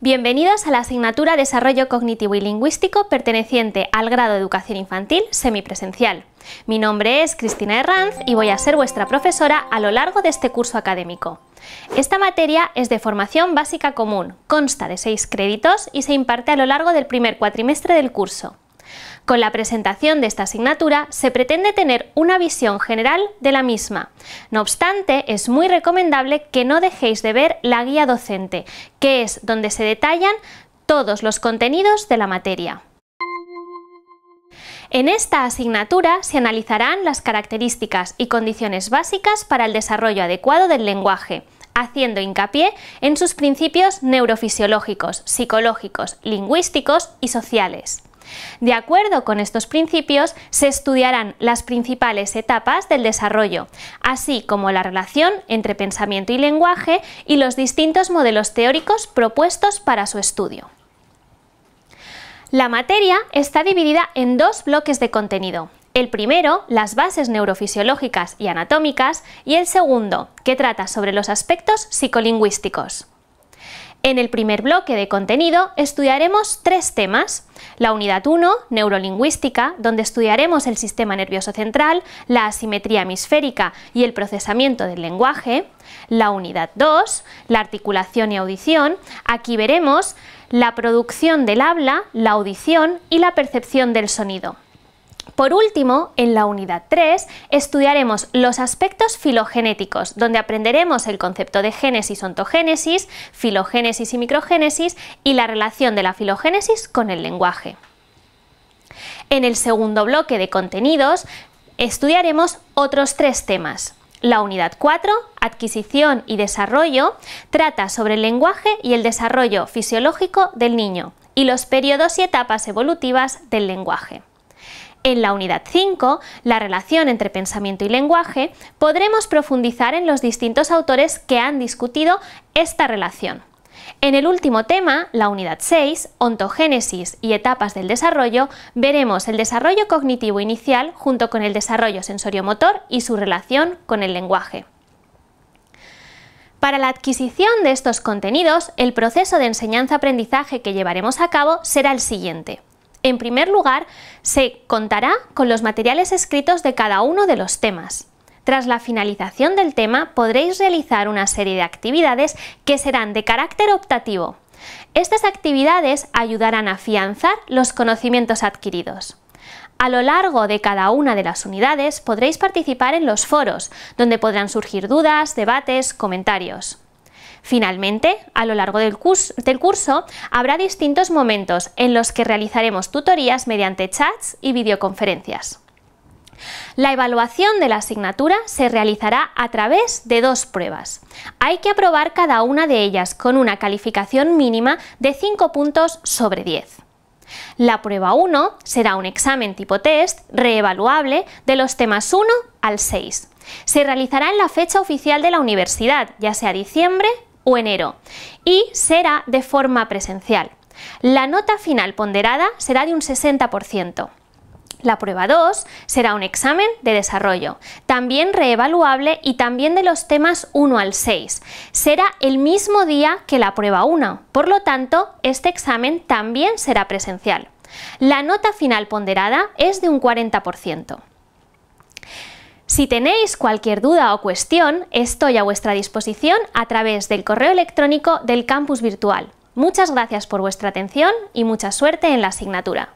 Bienvenidos a la asignatura Desarrollo Cognitivo y Lingüístico perteneciente al grado de Educación Infantil semipresencial. Mi nombre es Cristina Herranz y voy a ser vuestra profesora a lo largo de este curso académico. Esta materia es de formación básica común, consta de seis créditos y se imparte a lo largo del primer cuatrimestre del curso. Con la presentación de esta asignatura se pretende tener una visión general de la misma. No obstante, es muy recomendable que no dejéis de ver la guía docente, que es donde se detallan todos los contenidos de la materia. En esta asignatura se analizarán las características y condiciones básicas para el desarrollo adecuado del lenguaje, haciendo hincapié en sus principios neurofisiológicos, psicológicos, lingüísticos y sociales. De acuerdo con estos principios, se estudiarán las principales etapas del desarrollo, así como la relación entre pensamiento y lenguaje y los distintos modelos teóricos propuestos para su estudio. La materia está dividida en dos bloques de contenido. El primero, las bases neurofisiológicas y anatómicas, y el segundo, que trata sobre los aspectos psicolingüísticos. En el primer bloque de contenido estudiaremos tres temas. La unidad 1, neurolingüística, donde estudiaremos el sistema nervioso central, la asimetría hemisférica y el procesamiento del lenguaje. La unidad 2, la articulación y audición, aquí veremos la producción del habla, la audición y la percepción del sonido. Por último, en la unidad 3 estudiaremos los aspectos filogenéticos, donde aprenderemos el concepto de génesis, ontogénesis, filogénesis y microgénesis y la relación de la filogénesis con el lenguaje. En el segundo bloque de contenidos estudiaremos otros tres temas. La unidad 4, adquisición y desarrollo, trata sobre el lenguaje y el desarrollo fisiológico del niño y los periodos y etapas evolutivas del lenguaje. En la unidad 5, la relación entre pensamiento y lenguaje, podremos profundizar en los distintos autores que han discutido esta relación. En el último tema, la unidad 6, ontogénesis y etapas del desarrollo, veremos el desarrollo cognitivo inicial junto con el desarrollo sensoriomotor y su relación con el lenguaje. Para la adquisición de estos contenidos, el proceso de enseñanza-aprendizaje que llevaremos a cabo será el siguiente. En primer lugar, se contará con los materiales escritos de cada uno de los temas. Tras la finalización del tema podréis realizar una serie de actividades que serán de carácter optativo. Estas actividades ayudarán a afianzar los conocimientos adquiridos. A lo largo de cada una de las unidades podréis participar en los foros, donde podrán surgir dudas, debates, comentarios. Finalmente, a lo largo del curso, habrá distintos momentos en los que realizaremos tutorías mediante chats y videoconferencias. La evaluación de la asignatura se realizará a través de dos pruebas. Hay que aprobar cada una de ellas con una calificación mínima de 5 puntos sobre 10. La prueba 1 será un examen tipo test reevaluable de los temas 1 al 6. Se realizará en la fecha oficial de la universidad, ya sea diciembre o enero y será de forma presencial. La nota final ponderada será de un 60%. La prueba 2 será un examen de desarrollo, también reevaluable y también de los temas 1 al 6. Será el mismo día que la prueba 1, por lo tanto, este examen también será presencial. La nota final ponderada es de un 40%. Si tenéis cualquier duda o cuestión, estoy a vuestra disposición a través del correo electrónico del campus virtual. Muchas gracias por vuestra atención y mucha suerte en la asignatura.